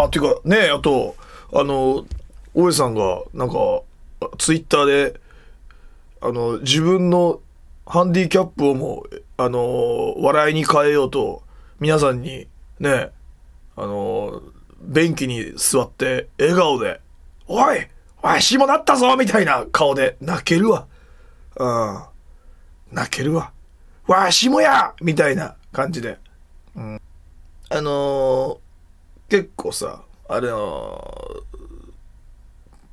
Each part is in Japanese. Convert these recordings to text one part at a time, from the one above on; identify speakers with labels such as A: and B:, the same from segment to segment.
A: あっていうかねあとあの大江さんがなんかツイッターであの自分のハンディキャップをもあの笑いに変えようと皆さんにねあの便器に座って笑顔で「おいわしもなったぞ!」みたいな顔で泣けるわうん泣けるわわしもやみたいな感じで、うん、あのー結構さ、あの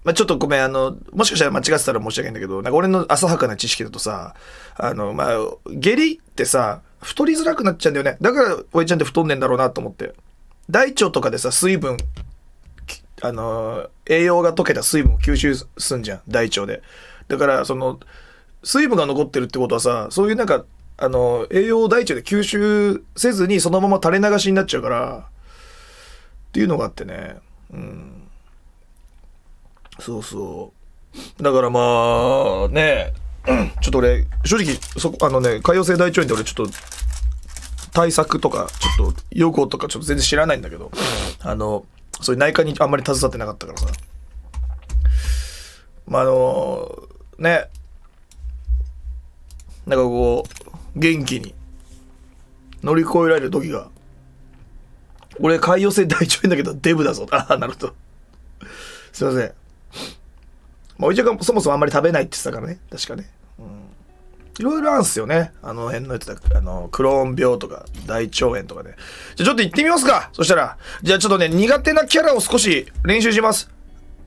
A: まあ、ちょっとごめん、あの、もしかしたら間違ってたら申し訳ないんだけど、なんか俺の浅はかな知識だとさ、あの、まあ、下痢ってさ、太りづらくなっちゃうんだよね。だから、おいちゃんって太んねんだろうなと思って。大腸とかでさ、水分、あの、栄養が溶けた水分を吸収すんじゃん、大腸で。だから、その、水分が残ってるってことはさ、そういうなんか、あの、栄養を大腸で吸収せずに、そのまま垂れ流しになっちゃうから、っていうのがあってね。うん。そうそう。だからまあ、ね、ちょっと俺、正直、そこ、あのね、潰瘍性大腸炎って俺ちょっと、対策とか、ちょっと、予行とかちょっと全然知らないんだけど、あの、そういう内科にあんまり携わってなかったからさ。まあ、あの、ね、なんかこう、元気に乗り越えられる時が俺、海洋性大腸炎だけど、デブだぞ。ああ、なるほど。すいません。まあ、おじちゃんがそもそもあんまり食べないって言ってたからね。確かね。うん。いろいろあるんすよね。あの辺のってた、あの、クローン病とか、大腸炎とかね。じゃあちょっと行ってみますか。そしたら。じゃあちょっとね、苦手なキャラを少し練習します。